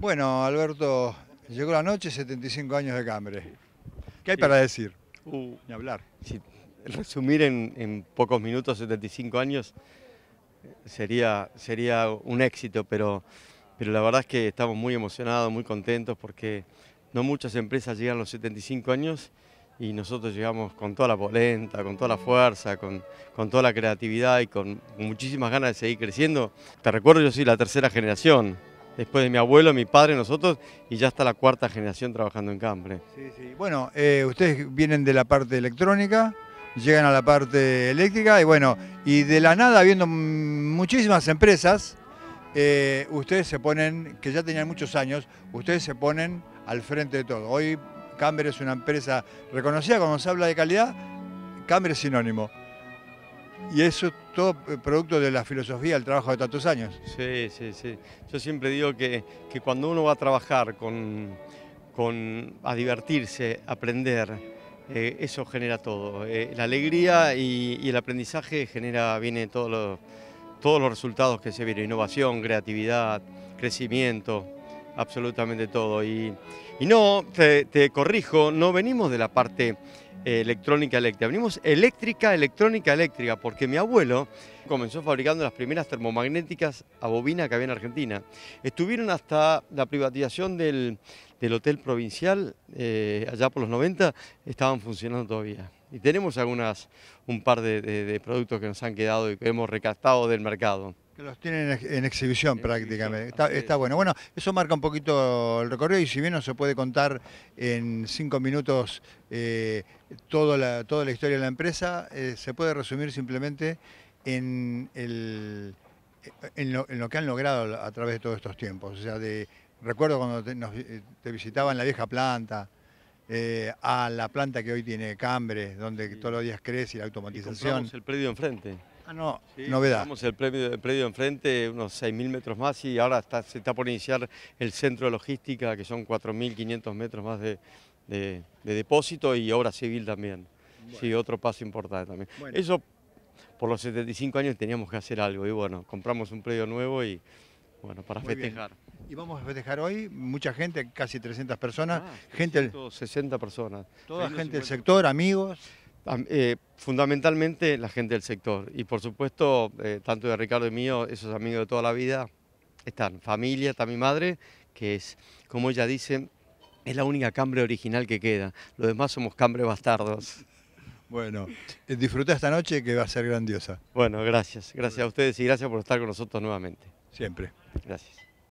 Bueno, Alberto, llegó la noche, 75 años de Cambre. ¿Qué hay para decir? Uh. hablar. resumir en, pocos minutos 75 años eh, sería, sería un éxito, pero, pero la verdad es que estamos muy emocionados, muy contentos, porque no muchas empresas llegan a los 75 años y nosotros llegamos con toda la polenta, con toda la fuerza, con, con, toda la creatividad y con muchísimas ganas de seguir creciendo. Te recuerdo, yo soy la tercera generación después de mi abuelo, mi padre, nosotros, y ya está la cuarta generación trabajando en Cambre. Sí, sí. Bueno, eh, ustedes vienen de la parte electrónica, llegan a la parte eléctrica, y bueno, y de la nada, viendo muchísimas empresas, eh, ustedes se ponen, que ya tenían muchos años, ustedes se ponen al frente de todo. Hoy Cambre es una empresa reconocida, cuando se habla de calidad, Cambre es sinónimo. Y eso es todo eh, producto de la filosofía, el trabajo de tantos años. Sí, sí, sí. Yo siempre digo que, cuando uno va a trabajar con, con a divertirse, aprender, eh, eso genera todo. Eh, la alegría y, el aprendizaje genera, viene todos los resultados que se vienen, innovación, creatividad, crecimiento absolutamente todo. Y, no, te, corrijo, no venimos de la parte eh, electrónica eléctrica, venimos eléctrica, electrónica eléctrica, porque mi abuelo comenzó fabricando las primeras termomagnéticas a bobina que había en Argentina. Estuvieron hasta la privatización del, Hotel Provincial, eh, allá por los 90, estaban funcionando todavía. Y tenemos algunas, un par de productos que nos han quedado y que hemos recastado del mercado los tienen en exhibición prácticamente. está, bueno. Bueno, eso marca un poquito el recorrido y si bien no se puede contar en cinco minutos eh, toda, la, toda la historia de la empresa, eh, se puede resumir simplemente en, el, eh, en, lo, en, lo, que han logrado a través de todos estos tiempos. O sea, de, recuerdo cuando te, nos, visitaba en la vieja planta, a la planta que hoy tiene Cambre, donde todos los días crece y la automatización. el predio enfrente. Ah, no, novedad. Tenemos el predio, predio enfrente, unos 6.000 metros más y ahora está, se está por iniciar el centro de logística, que son 4.500 metros más de, de, depósito y obra civil también. Sí, otro paso importante también. Eso, por los 75 años teníamos que hacer algo y bueno, compramos un predio nuevo y bueno, para festejar. Y vamos a festejar hoy, mucha gente, casi 300 personas. Ah, gente 60 personas. Toda gente del sector, amigos. Eh, fundamentalmente la gente del sector y por supuesto, eh, tanto de Ricardo y mío, esos amigos de toda la vida, están familia, está mi madre, que es, como ella dice, es la única cambre original que queda. Los demás somos cambres bastardos. Bueno, eh, disfruta esta noche que va a ser grandiosa. Bueno, gracias. Gracias a ustedes y gracias por estar con nosotros nuevamente. Siempre. Gracias.